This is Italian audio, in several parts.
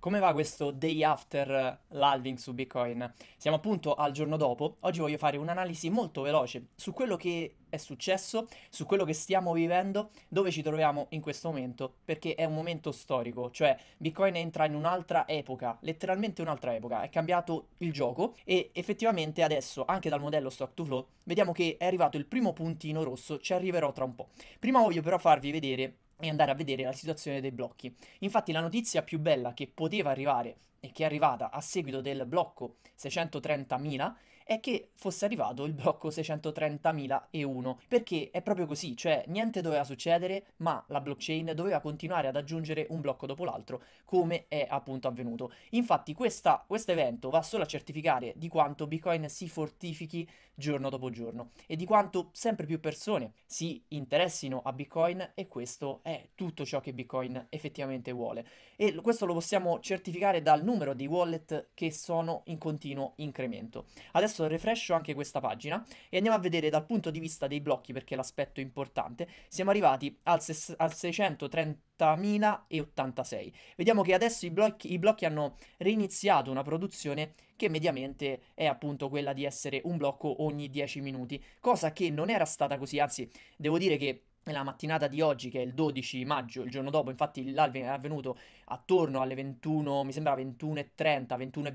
Come va questo day after eh, l'halving su Bitcoin? Siamo appunto al giorno dopo. Oggi voglio fare un'analisi molto veloce su quello che è successo, su quello che stiamo vivendo, dove ci troviamo in questo momento, perché è un momento storico, cioè Bitcoin entra in un'altra epoca, letteralmente un'altra epoca, è cambiato il gioco e effettivamente adesso, anche dal modello stock to flow, vediamo che è arrivato il primo puntino rosso, ci arriverò tra un po'. Prima voglio però farvi vedere e andare a vedere la situazione dei blocchi. Infatti la notizia più bella che poteva arrivare e che è arrivata a seguito del blocco 630.000 è che fosse arrivato il blocco 630.001, perché è proprio così, cioè niente doveva succedere, ma la blockchain doveva continuare ad aggiungere un blocco dopo l'altro, come è appunto avvenuto. Infatti questo evento va solo a certificare di quanto Bitcoin si fortifichi giorno dopo giorno e di quanto sempre più persone si interessino a Bitcoin e questo è tutto ciò che Bitcoin effettivamente vuole. E questo lo possiamo certificare dal numero di wallet che sono in continuo incremento. Adesso Adesso refrescio anche questa pagina e andiamo a vedere dal punto di vista dei blocchi perché l'aspetto importante. Siamo arrivati al, al 630.086. Vediamo che adesso i blocchi, i blocchi hanno reiniziato una produzione che mediamente è appunto quella di essere un blocco ogni 10 minuti, cosa che non era stata così, anzi devo dire che nella mattinata di oggi, che è il 12 maggio, il giorno dopo, infatti l'Alvin è avvenuto attorno alle 21, mi sembra 21.30,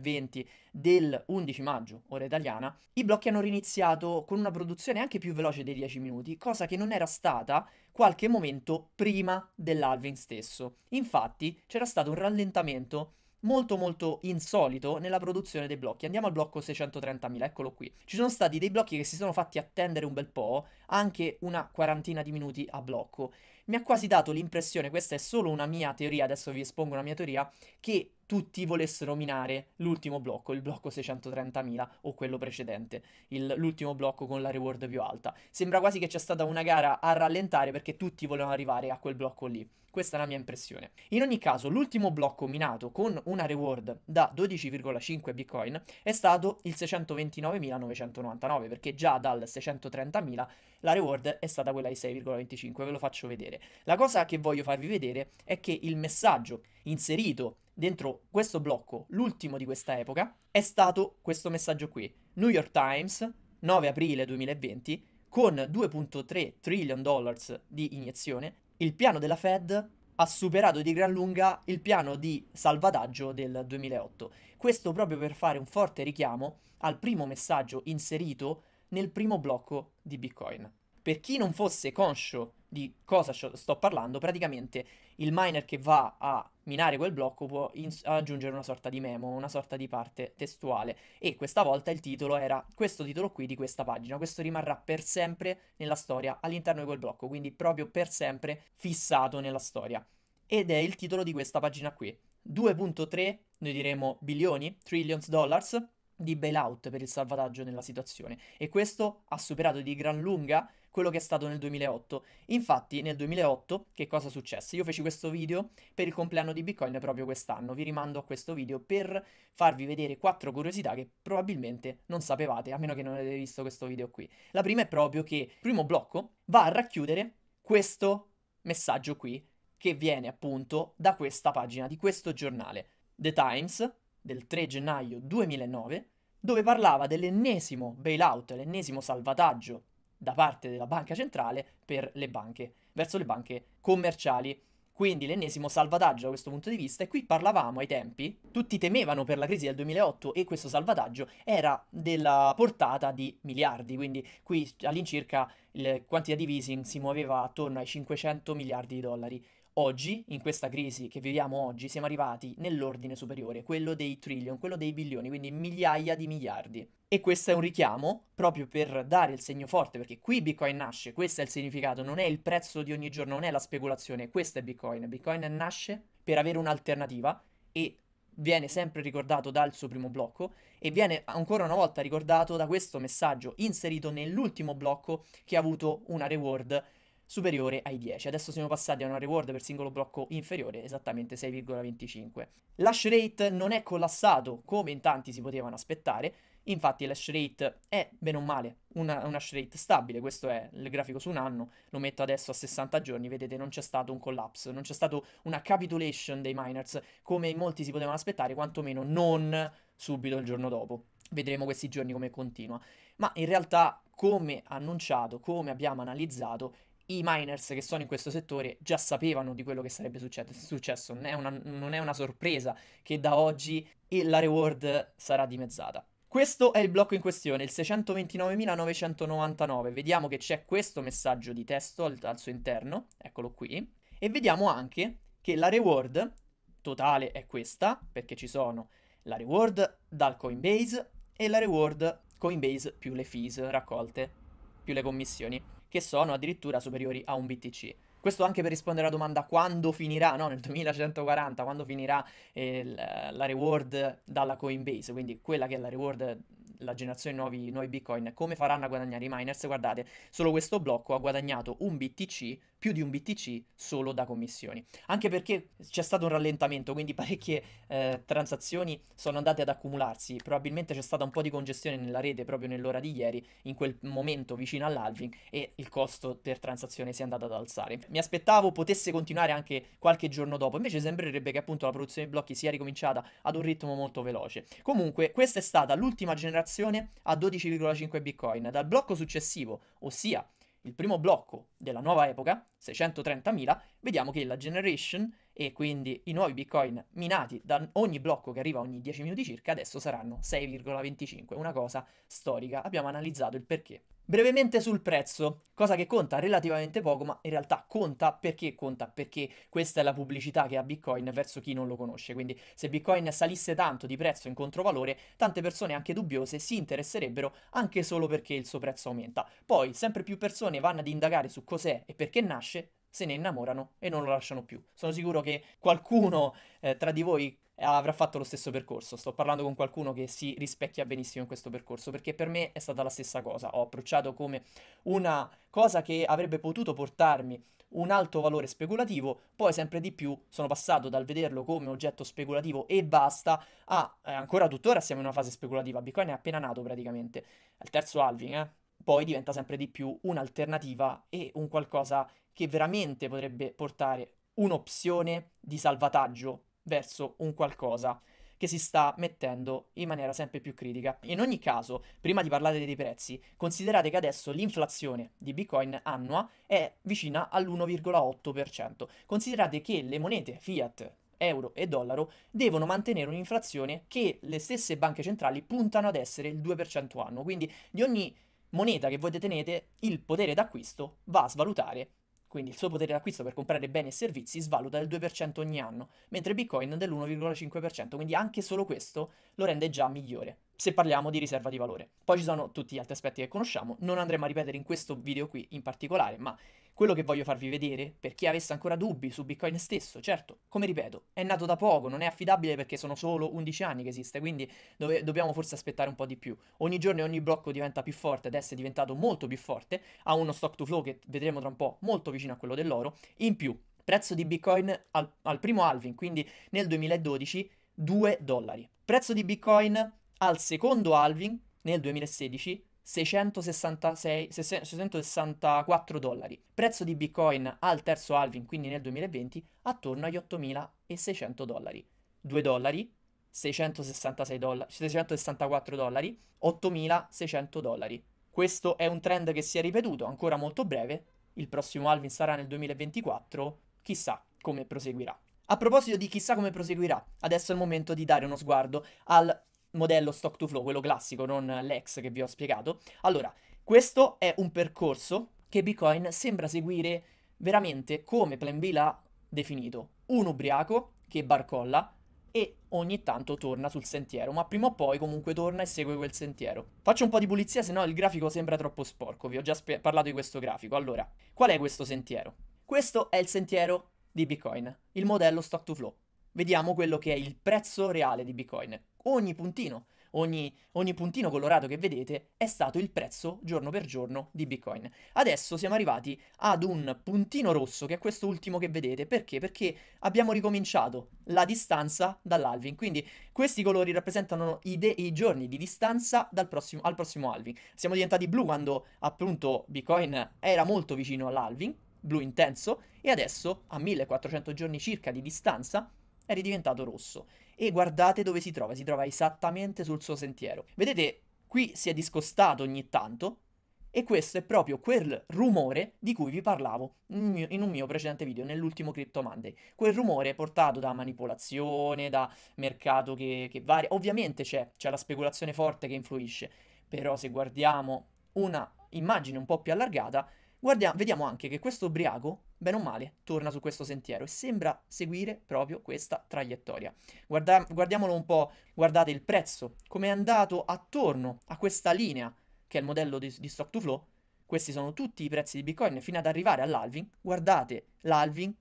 21.20 del 11 maggio, ora italiana, i blocchi hanno riniziato con una produzione anche più veloce dei 10 minuti, cosa che non era stata qualche momento prima dell'Alvin stesso. Infatti c'era stato un rallentamento molto molto insolito nella produzione dei blocchi. Andiamo al blocco 630.000, eccolo qui. Ci sono stati dei blocchi che si sono fatti attendere un bel po', anche una quarantina di minuti a blocco. Mi ha quasi dato l'impressione, questa è solo una mia teoria, adesso vi espongo una mia teoria, che tutti volessero minare l'ultimo blocco, il blocco 630.000 o quello precedente, il, l'ultimo blocco con la reward più alta. Sembra quasi che c'è stata una gara a rallentare perché tutti volevano arrivare a quel blocco lì. Questa è la mia impressione. In ogni caso, l'ultimo blocco minato con una reward da 12,5 bitcoin è stato il 629.999 perché già dal 630.000 la reward è stata quella di 6,25, ve lo faccio vedere. La cosa che voglio farvi vedere è che il messaggio inserito dentro questo blocco, l'ultimo di questa epoca, è stato questo messaggio qui. New York Times, 9 aprile 2020, con 2.3 trillion dollars di iniezione, il piano della Fed ha superato di gran lunga il piano di salvataggio del 2008. Questo proprio per fare un forte richiamo al primo messaggio inserito nel primo blocco di Bitcoin. Per chi non fosse conscio di cosa sto parlando, praticamente il miner che va a minare quel blocco può ins- aggiungere una sorta di memo, una sorta di parte testuale e questa volta il titolo era questo titolo qui di questa pagina, questo rimarrà per sempre nella storia all'interno di quel blocco, quindi proprio per sempre fissato nella storia ed è il titolo di questa pagina qui. 2.3, noi diremo bilioni, trillions dollars di bailout per il salvataggio nella situazione e questo ha superato di gran lunga quello che è stato nel 2008. Infatti nel 2008 che cosa successe? Io feci questo video per il compleanno di Bitcoin proprio quest'anno, vi rimando a questo video per farvi vedere quattro curiosità che probabilmente non sapevate, a meno che non avete visto questo video qui. La prima è proprio che il primo blocco va a racchiudere questo messaggio qui che viene appunto da questa pagina di questo giornale, The Times, del 3 gennaio 2009, dove parlava dell'ennesimo bailout, l'ennesimo salvataggio da parte della banca centrale per le banche, verso le banche commerciali. Quindi l'ennesimo salvataggio da questo punto di vista e qui parlavamo ai tempi, tutti temevano per la crisi del 2008 e questo salvataggio era della portata di miliardi, quindi qui all'incirca il quantitative easing si muoveva attorno ai 500 miliardi di dollari Oggi, in questa crisi che viviamo oggi, siamo arrivati nell'ordine superiore, quello dei trillion, quello dei bilioni, quindi migliaia di miliardi. E questo è un richiamo proprio per dare il segno forte, perché qui Bitcoin nasce, questo è il significato, non è il prezzo di ogni giorno, non è la speculazione, questo è Bitcoin. Bitcoin nasce per avere un'alternativa e viene sempre ricordato dal suo primo blocco e viene ancora una volta ricordato da questo messaggio inserito nell'ultimo blocco che ha avuto una reward superiore ai 10. Adesso siamo passati a una reward per singolo blocco inferiore, esattamente 6,25. L'ash rate non è collassato come in tanti si potevano aspettare, infatti l'ash rate è, bene o male, una, un hash rate stabile, questo è il grafico su un anno, lo metto adesso a 60 giorni, vedete non c'è stato un collapse, non c'è stata una capitulation dei miners come in molti si potevano aspettare, quantomeno non subito il giorno dopo. Vedremo questi giorni come continua. Ma in realtà, come annunciato, come abbiamo analizzato, i miners che sono in questo settore già sapevano di quello che sarebbe successo, non è, una, non è una sorpresa che da oggi la reward sarà dimezzata. Questo è il blocco in questione, il 629.999. Vediamo che c'è questo messaggio di testo al, al, suo interno, eccolo qui. E vediamo anche che la reward totale è questa, perché ci sono la reward dal Coinbase e la reward Coinbase più le fees raccolte, più le commissioni che sono addirittura superiori a un BTC. Questo anche per rispondere alla domanda quando finirà, no? nel 2140, quando finirà eh, la reward dalla Coinbase, quindi quella che è la reward, la generazione di nuovi, nuovi bitcoin, come faranno a guadagnare i miners? Guardate, solo questo blocco ha guadagnato un BTC più di un BTC solo da commissioni. Anche perché c'è stato un rallentamento, quindi parecchie eh, transazioni sono andate ad accumularsi. Probabilmente c'è stata un po' di congestione nella rete proprio nell'ora di ieri, in quel momento vicino all'alving, e il costo per transazione si è andato ad alzare. Mi aspettavo potesse continuare anche qualche giorno dopo, invece sembrerebbe che appunto la produzione di blocchi sia ricominciata ad un ritmo molto veloce. Comunque, questa è stata l'ultima generazione a 12,5 Bitcoin. Dal blocco successivo, ossia il primo blocco della nuova epoca, 630.000, vediamo che la generation e quindi i nuovi bitcoin minati da ogni blocco che arriva ogni 10 minuti circa adesso saranno 6,25, una cosa storica. Abbiamo analizzato il perché. Brevemente sul prezzo, cosa che conta relativamente poco, ma in realtà conta perché conta, perché questa è la pubblicità che ha Bitcoin verso chi non lo conosce. Quindi se Bitcoin salisse tanto di prezzo in controvalore, tante persone anche dubbiose si interesserebbero anche solo perché il suo prezzo aumenta. Poi sempre più persone vanno ad indagare su cos'è e perché nasce, se ne innamorano e non lo lasciano più. Sono sicuro che qualcuno eh, tra di voi eh, avrà fatto lo stesso percorso. Sto parlando con qualcuno che si rispecchia benissimo in questo percorso, perché per me è stata la stessa cosa. Ho approcciato come una cosa che avrebbe potuto portarmi un alto valore speculativo, poi sempre di più sono passato dal vederlo come oggetto speculativo e basta a eh, ancora tuttora siamo in una fase speculativa, Bitcoin è appena nato praticamente, è il terzo halving, eh? poi diventa sempre di più un'alternativa e un qualcosa che veramente potrebbe portare un'opzione di salvataggio verso un qualcosa che si sta mettendo in maniera sempre più critica. In ogni caso, prima di parlare dei prezzi, considerate che adesso l'inflazione di Bitcoin annua è vicina all'1,8%. Considerate che le monete fiat euro e dollaro devono mantenere un'inflazione che le stesse banche centrali puntano ad essere il 2% annuo, quindi di ogni moneta che voi detenete il potere d'acquisto va a svalutare quindi il suo potere d'acquisto per comprare beni e servizi svaluta del 2% ogni anno, mentre Bitcoin dell'1,5%, quindi anche solo questo lo rende già migliore, se parliamo di riserva di valore. Poi ci sono tutti gli altri aspetti che conosciamo, non andremo a ripetere in questo video qui in particolare, ma quello che voglio farvi vedere, per chi avesse ancora dubbi su Bitcoin stesso, certo, come ripeto, è nato da poco, non è affidabile perché sono solo 11 anni che esiste, quindi dove, dobbiamo forse aspettare un po' di più. Ogni giorno ogni blocco diventa più forte, adesso è diventato molto più forte, ha uno stock to flow che vedremo tra un po' molto vicino a quello dell'oro, in più prezzo di Bitcoin al, al, primo halving, quindi nel 2012, 2 dollari. Prezzo di Bitcoin al secondo halving nel 2016, 666, 664 dollari. Prezzo di Bitcoin al terzo halving, quindi nel 2020, attorno agli 8.600 dollari. 2 dollari, 666 dollari, 664 dollari, 8.600 dollari. Questo è un trend che si è ripetuto, ancora molto breve. Il prossimo halving sarà nel 2024, chissà come proseguirà. A proposito di chissà come proseguirà, adesso è il momento di dare uno sguardo al modello stock to flow, quello classico, non l'ex che vi ho spiegato. Allora, questo è un percorso che Bitcoin sembra seguire veramente come Plan B l'ha definito, un ubriaco che barcolla e ogni tanto torna sul sentiero, ma prima o poi comunque torna e segue quel sentiero. Faccio un po' di pulizia, sennò il grafico sembra troppo sporco, vi ho già parlato di questo grafico. Allora, qual è questo sentiero? Questo è il sentiero di Bitcoin, il modello stock to flow vediamo quello che è il prezzo reale di Bitcoin. Ogni puntino, ogni, ogni puntino colorato che vedete è stato il prezzo giorno per giorno di Bitcoin. Adesso siamo arrivati ad un puntino rosso che è questo ultimo che vedete. Perché? Perché abbiamo ricominciato la distanza dall'alving. Quindi questi colori rappresentano i, de- i giorni di distanza prossimo, al prossimo alving. Siamo diventati blu quando appunto Bitcoin era molto vicino all'alving, blu intenso, e adesso a 1400 giorni circa di distanza è ridiventato rosso. E guardate dove si trova, si trova esattamente sul suo sentiero. Vedete, qui si è discostato ogni tanto, e questo è proprio quel rumore di cui vi parlavo in un mio precedente video, nell'ultimo Crypto Monday. Quel rumore portato da manipolazione, da mercato che, che varia. Ovviamente c'è, c'è la speculazione forte che influisce, però se guardiamo una immagine un po' più allargata, Guardia- vediamo anche che questo ubriaco, bene o male, torna su questo sentiero e sembra seguire proprio questa traiettoria. Guarda- guardiamolo un po', guardate il prezzo, come è andato attorno a questa linea, che è il modello di, di stock to flow, questi sono tutti i prezzi di Bitcoin fino ad arrivare all'Alvin, Guardate l'Alvin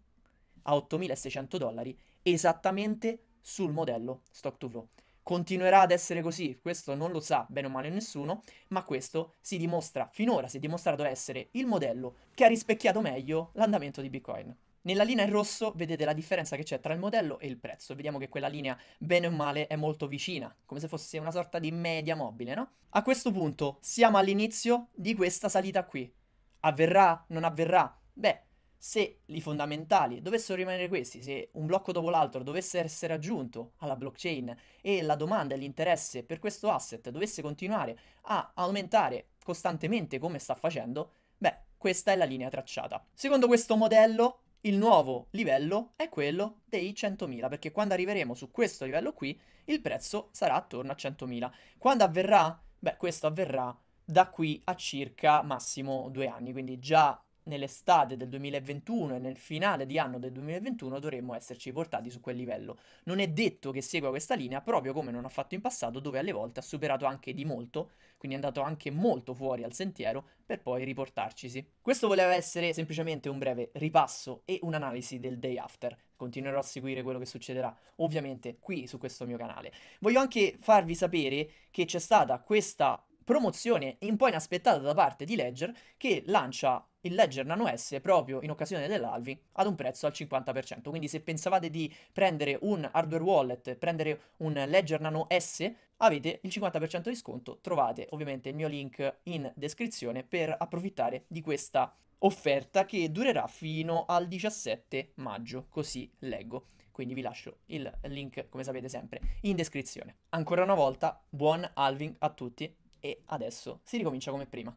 a 8600 dollari esattamente sul modello stock to flow. Continuerà ad essere così, questo non lo sa bene o male nessuno, ma questo si dimostra, finora si è dimostrato essere il modello che ha rispecchiato meglio l'andamento di Bitcoin. Nella linea in rosso vedete la differenza che c'è tra il modello e il prezzo. Vediamo che quella linea, bene o male, è molto vicina, come se fosse una sorta di media mobile, no? A questo punto siamo all'inizio di questa salita qui. Avverrà? Non avverrà? Beh, se i fondamentali dovessero rimanere questi, se un blocco dopo l'altro dovesse essere aggiunto alla blockchain e la domanda e l'interesse per questo asset dovesse continuare a aumentare costantemente come sta facendo, beh, questa è la linea tracciata. Secondo questo modello, il nuovo livello è quello dei 100.000, perché quando arriveremo su questo livello qui, il prezzo sarà attorno a 100.000. Quando avverrà? Beh, questo avverrà da qui a circa massimo due anni, quindi già nell'estate del 2021 e nel finale di anno del 2021 dovremmo esserci portati su quel livello. Non è detto che segua questa linea, proprio come non ha fatto in passato, dove alle volte ha superato anche di molto, quindi è andato anche molto fuori al sentiero per poi riportarcisi. Questo voleva essere semplicemente un breve ripasso e un'analisi del day after. Continuerò a seguire quello che succederà ovviamente qui su questo mio canale. Voglio anche farvi sapere che c'è stata questa promozione un po' inaspettata da parte di Ledger che lancia il Ledger Nano S proprio in occasione dell'Alvi ad un prezzo al 50%. Quindi se pensavate di prendere un hardware wallet, prendere un Ledger Nano S, avete il 50% di sconto. Trovate ovviamente il mio link in descrizione per approfittare di questa offerta che durerà fino al 17 maggio, così leggo. Quindi vi lascio il link, come sapete sempre, in descrizione. Ancora una volta, buon halving a tutti e adesso si ricomincia come prima.